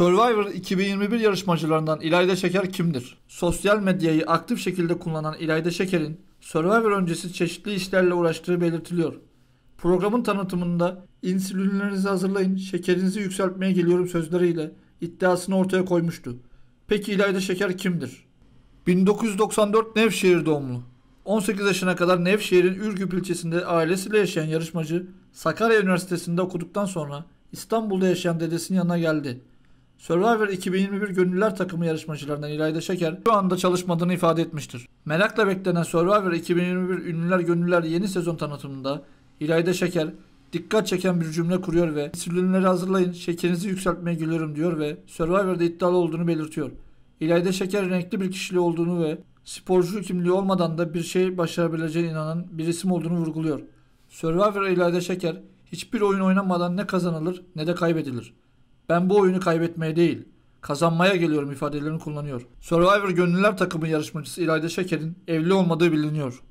Survivor 2021 yarışmacılarından İlayda Şeker kimdir? Sosyal medyayı aktif şekilde kullanan İlayda Şeker'in Survivor öncesi çeşitli işlerle uğraştığı belirtiliyor. Programın tanıtımında insülinlerinizi hazırlayın, şekerinizi yükseltmeye geliyorum sözleriyle iddiasını ortaya koymuştu. Peki İlayda Şeker kimdir? 1994 Nevşehir doğumlu. 18 yaşına kadar Nevşehir'in Ürgüp ilçesinde ailesiyle yaşayan yarışmacı Sakarya Üniversitesi'nde okuduktan sonra İstanbul'da yaşayan dedesinin yanına geldi. Survivor 2021 Gönüllüler Takımı yarışmacılarından İlayda Şeker şu anda çalışmadığını ifade etmiştir. Merakla beklenen Survivor 2021 Ünlüler Gönüllüler yeni sezon tanıtımında İlayda Şeker dikkat çeken bir cümle kuruyor ve sürülenleri hazırlayın şekerinizi yükseltmeye geliyorum diyor ve Survivor'da iddialı olduğunu belirtiyor. İlayda Şeker renkli bir kişiliği olduğunu ve sporcu kimliği olmadan da bir şey başarabileceğine inanan bir isim olduğunu vurguluyor. Survivor İlayda Şeker hiçbir oyun oynamadan ne kazanılır ne de kaybedilir. Ben bu oyunu kaybetmeye değil, kazanmaya geliyorum ifadelerini kullanıyor. Survivor Gönüller takımı yarışmacısı İlayda Şeker'in evli olmadığı biliniyor.